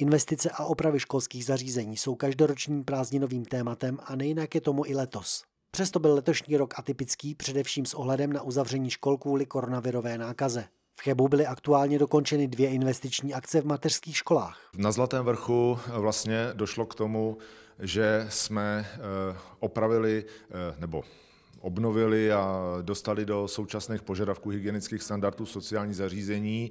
Investice a opravy školských zařízení jsou každoročním prázdninovým tématem a nejinak je tomu i letos. Přesto byl letošní rok atypický, především s ohledem na uzavření škol kvůli koronavirové nákaze. V Chebu byly aktuálně dokončeny dvě investiční akce v mateřských školách. Na Zlatém vrchu eh, vlastně došlo k tomu, že jsme eh, opravili eh, nebo obnovili a dostali do současných požadavků hygienických standardů sociální zařízení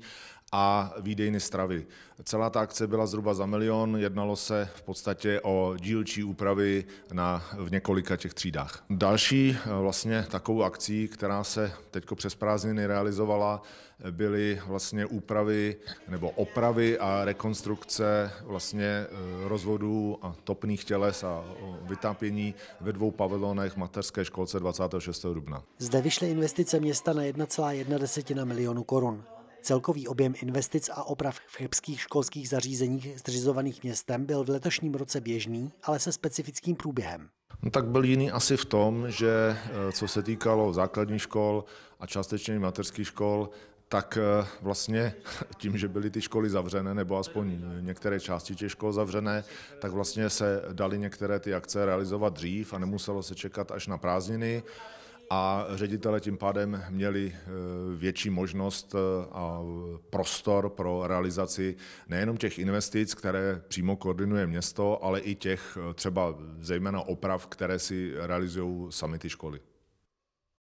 a výdejny stravy. Celá ta akce byla zhruba za milion, jednalo se v podstatě o dílčí úpravy na, v několika těch třídách. Další eh, vlastně takovou akcí, která se teď přes prázdniny realizovala, eh, byly vlastně úpravy nebo opravy a rekonstrukce vlastně eh, rozvodů a topných těles a vytápění ve dvou pavilonech mateřské školce 26. dubna. Zde vyšly investice města na 1,1 milionu korun. Celkový objem investic a oprav v chebských školských zařízeních zřizovaných městem byl v letošním roce běžný, ale se specifickým průběhem. No tak byl jiný asi v tom, že eh, co se týkalo základních škol a částečně materských škol, tak eh, vlastně tím, že byly ty školy zavřené, nebo aspoň některé části těch škol zavřené, tak vlastně se daly některé ty akce realizovat dřív a nemuselo se čekat až na prázdniny a ředitele tím pádem měli e, větší možnost e, a prostor pro realizaci nejenom těch investic, které přímo koordinuje město, ale i těch e, třeba zejména oprav, které si realizují sami ty školy.